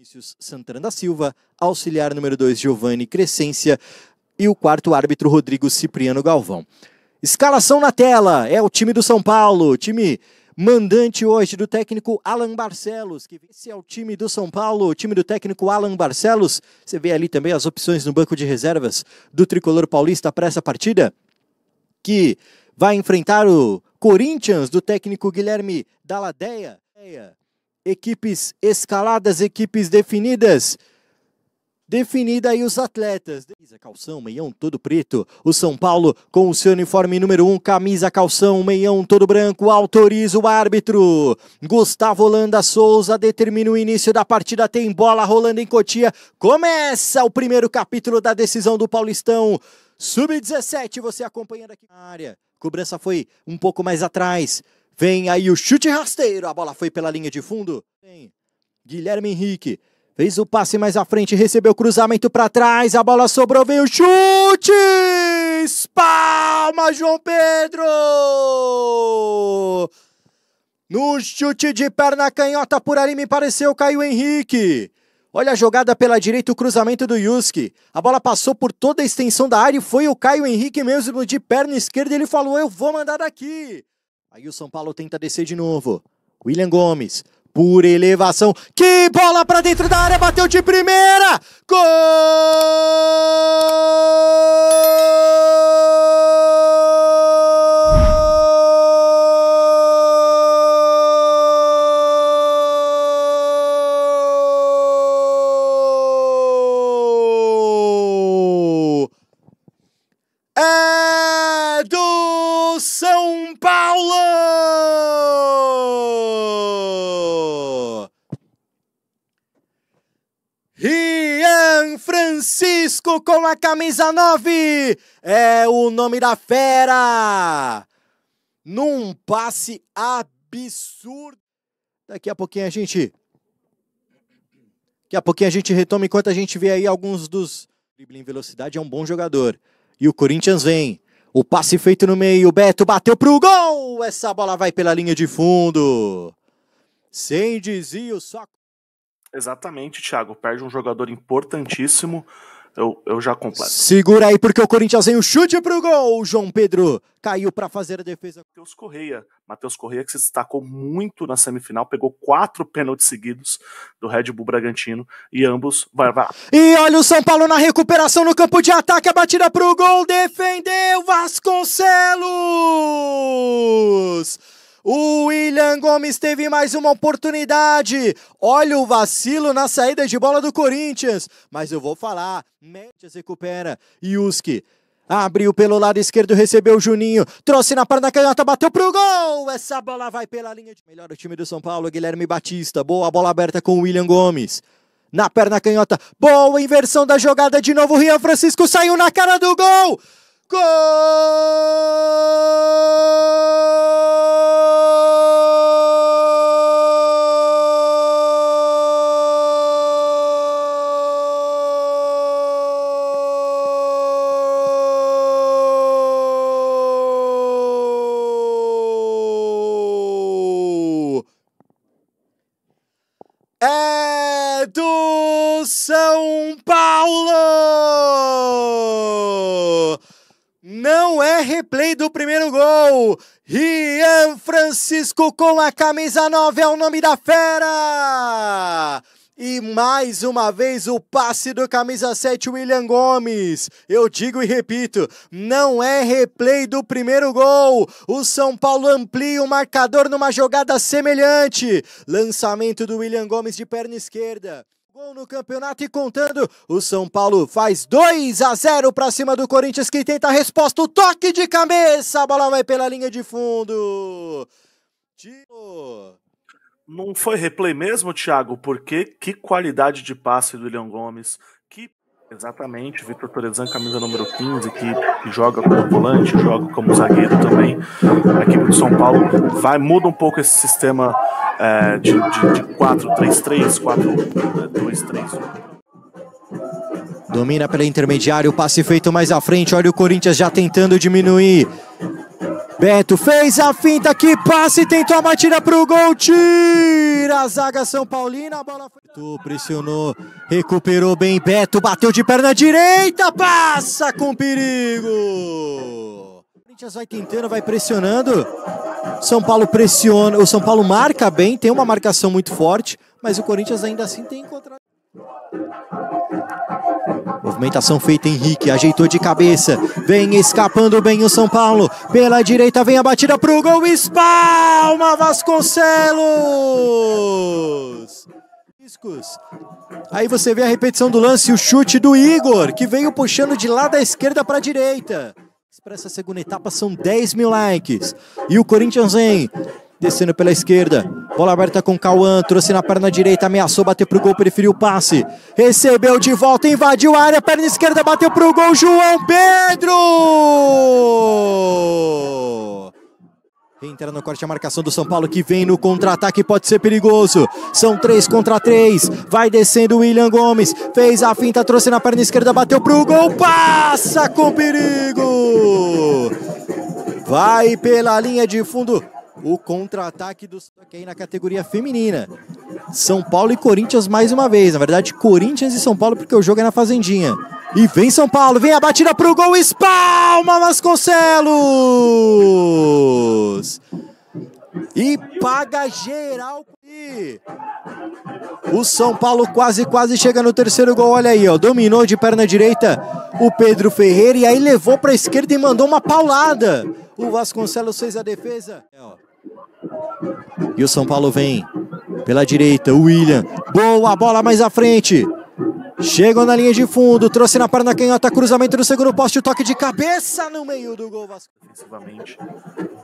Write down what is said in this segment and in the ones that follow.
Vinícius Santana da Silva, auxiliar número 2 Giovanni Crescência e o quarto árbitro Rodrigo Cipriano Galvão. Escalação na tela, é o time do São Paulo, time mandante hoje do técnico Alan Barcelos, que esse é o time do São Paulo, o time do técnico Alan Barcelos. Você vê ali também as opções no banco de reservas do tricolor paulista para essa partida, que vai enfrentar o Corinthians do técnico Guilherme Daladeia equipes escaladas, equipes definidas. Definida aí os atletas. Calção, meião todo preto. O São Paulo com o seu uniforme número 1, um, camisa, calção, meião todo branco. Autoriza o árbitro. Gustavo Holanda Souza determina o início da partida. Tem bola rolando em Cotia. Começa o primeiro capítulo da decisão do Paulistão. Sub-17, você acompanhando aqui na área. Cobrança foi um pouco mais atrás. Vem aí o chute rasteiro. A bola foi pela linha de fundo. Vem. Guilherme Henrique. Fez o passe mais à frente, recebeu o cruzamento para trás, a bola sobrou, vem o chute! Palma, João Pedro! No chute de perna canhota por ali me pareceu caiu Henrique. Olha a jogada pela direita, o cruzamento do Yuski. A bola passou por toda a extensão da área e foi o Caio Henrique mesmo de perna esquerda. Ele falou: Eu vou mandar daqui. Aí o São Paulo tenta descer de novo. William Gomes, por elevação. Que bola para dentro da área, bateu de primeira! Gol! Francisco com a camisa 9. É o nome da fera. Num passe absurdo. Daqui a pouquinho a gente. Daqui a pouquinho a gente retoma enquanto a gente vê aí alguns dos. Drible em velocidade é um bom jogador. E o Corinthians vem. O passe feito no meio. Beto bateu pro gol. Essa bola vai pela linha de fundo. Sem desvio, só. Exatamente, Thiago. Perde um jogador importantíssimo. Eu, eu já completo. Segura aí, porque o Corinthians tem um chute pro gol. João Pedro caiu para fazer a defesa. Matheus Correia. Matheus Correia que se destacou muito na semifinal, pegou quatro pênaltis seguidos do Red Bull Bragantino e ambos vai, vai. E olha o São Paulo na recuperação no campo de ataque, a batida pro gol, defendeu Vasconcelos. O William Gomes teve mais uma oportunidade. Olha o vacilo na saída de bola do Corinthians. Mas eu vou falar. Médias recupera. Yuski. Abriu pelo lado esquerdo, recebeu o Juninho, trouxe na perna canhota, bateu pro gol! Essa bola vai pela linha de. Melhor o time do São Paulo, Guilherme Batista. Boa bola aberta com o William Gomes. Na perna canhota, boa inversão da jogada de novo. Rian Francisco saiu na cara do gol! Gol! Paulo! Não é replay do primeiro gol. Rian Francisco com a camisa 9 é o nome da fera. E mais uma vez o passe do camisa 7, William Gomes. Eu digo e repito, não é replay do primeiro gol. O São Paulo amplia o marcador numa jogada semelhante. Lançamento do William Gomes de perna esquerda. Gol no campeonato e contando, o São Paulo faz 2 a 0 para cima do Corinthians que tenta a resposta, o toque de cabeça, a bola vai pela linha de fundo. Tio. Não foi replay mesmo, Thiago? Porque que qualidade de passe do William Gomes. Que exatamente, Vitor Torezan, camisa número 15, que, joga como volante, joga como zagueiro também. A equipe do São Paulo vai muda um pouco esse sistema é, de, de, de 4-3-3, 2 3 Domina pela intermediária, o passe feito mais à frente. Olha o Corinthians já tentando diminuir. Beto fez a finta, que passe, tentou a batida para o gol, tira a zaga São Paulina, a bola foi... Pressionou, recuperou bem Beto, bateu de perna direita, passa com perigo. O Corinthians vai tentando, vai pressionando. São Paulo pressiona, o São Paulo marca bem, tem uma marcação muito forte, mas o Corinthians ainda assim tem encontrado. Movimentação feita Henrique, ajeitou de cabeça. Vem escapando bem o São Paulo. Pela direita vem a batida pro gol. Espalma Vasconcelos. Aí você vê a repetição do lance, o chute do Igor, que veio puxando de lá da esquerda para a direita. Para essa segunda etapa são 10 mil likes. E o Corinthians vem descendo pela esquerda. Bola aberta com Cauã, trouxe na perna direita, ameaçou, bateu pro gol, preferiu o passe. Recebeu de volta, invadiu a área, perna esquerda, bateu pro gol, João Pedro! Entra no corte a marcação do São Paulo que vem no contra-ataque, pode ser perigoso. São três contra três. Vai descendo o William Gomes. Fez a finta, trouxe na perna esquerda, bateu pro gol. Passa com perigo. Vai pela linha de fundo o contra-ataque do Santos aí na categoria feminina. São Paulo e Corinthians mais uma vez. Na verdade, Corinthians e São Paulo, porque o jogo é na Fazendinha. E vem São Paulo, vem a batida pro gol, espalma Vasconcelos! E paga geral. o São Paulo quase, quase chega no terceiro gol. Olha aí, ó, dominou de perna direita o Pedro Ferreira e aí levou para a esquerda e mandou uma paulada. O Vasconcelos fez a defesa. É, ó. E o São Paulo vem pela direita. William. Boa bola mais à frente. Chegou na linha de fundo, trouxe na perna canhota, cruzamento no segundo poste, o toque de cabeça no meio do gol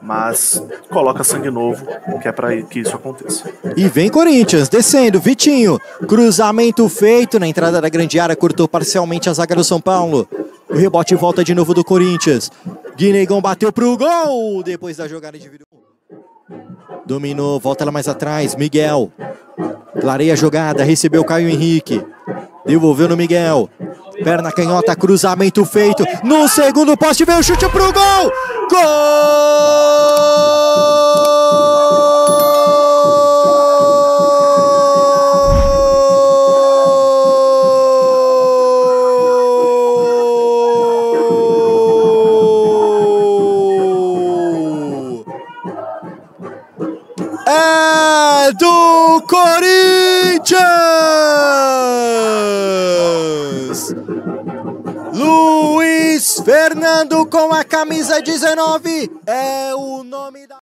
Mas coloca sangue novo, que é para que isso aconteça. E vem Corinthians, descendo, Vitinho, cruzamento feito na entrada da grande área, cortou parcialmente a zaga do São Paulo. O rebote volta de novo do Corinthians. Guinegão bateu pro gol depois da jogada individual. Dominou, volta ela mais atrás. Miguel. Clareia a jogada, recebeu o Caio Henrique. Devolveu no Miguel. Perna canhota, cruzamento feito. No segundo poste veio o chute pro gol. Gol! Corinthians! Luiz Fernando com a camisa 19 é o nome da.